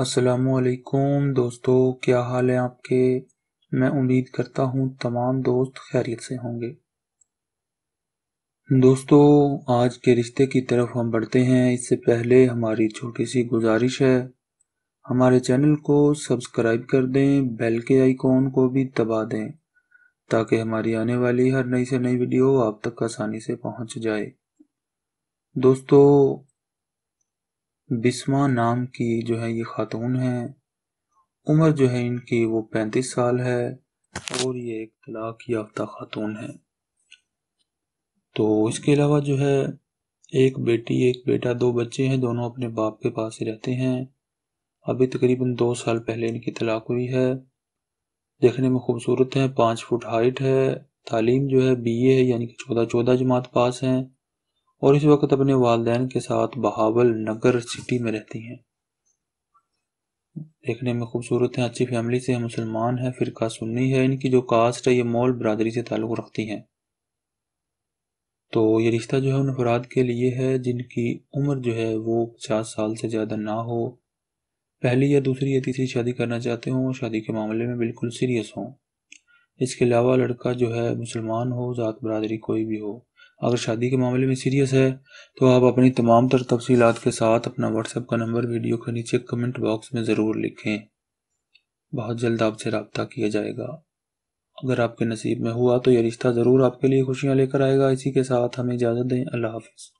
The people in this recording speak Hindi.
असलकुम दोस्तों क्या हाल है आपके मैं उम्मीद करता हूँ तमाम दोस्त खैरियत से होंगे दोस्तों आज के रिश्ते की तरफ हम बढ़ते हैं इससे पहले हमारी छोटी सी गुजारिश है हमारे चैनल को सब्सक्राइब कर दें बेल के आइकॉन को भी दबा दें ताकि हमारी आने वाली हर नई से नई वीडियो आप तक आसानी से पहुँच जाए दोस्तों बिस्मा नाम की जो है ये खातून है उम्र जो है इनकी वो पैंतीस साल है और ये एक तलाक याफ्ता खातून है तो इसके अलावा जो है एक बेटी एक बेटा दो बच्चे हैं दोनों अपने बाप के पास ही रहते हैं अभी तकरीबन दो साल पहले इनकी तलाक हुई है देखने में खूबसूरत है पाँच फुट हाइट है तालीम जो है बीए है यानी कि चौदह चौदह जमात पास हैं और इस वक्त अपने वालदेन के साथ बहावल नगर सिटी में रहती हैं देखने में खूबसूरत हैं अच्छी फैमिली से मुसलमान मुसलमान हैं का सुन्नी है इनकी जो कास्ट है ये मॉल बरदरी से ताल्लुक़ रखती हैं तो ये रिश्ता जो है उन अफराद के लिए है जिनकी उम्र जो है वो पचास साल से ज़्यादा ना हो पहली या दूसरी या तीसरी शादी करना चाहते हों शादी के मामले में बिल्कुल सीरियस हों इसके अलावा लड़का जो है मुसलमान हो ज़ात बरदरी कोई भी हो अगर शादी के मामले में सीरियस है तो आप अपनी तमाम तर तफसीत के साथ अपना व्हाट्सएप का नंबर वीडियो के नीचे कमेंट बॉक्स में ज़रूर लिखें बहुत जल्द आपसे रबता किया जाएगा अगर आपके नसीब में हुआ तो यह रिश्ता ज़रूर आपके लिए खुशियाँ लेकर आएगा इसी के साथ हमें इजाज़त दें अल्लाह हाफिज़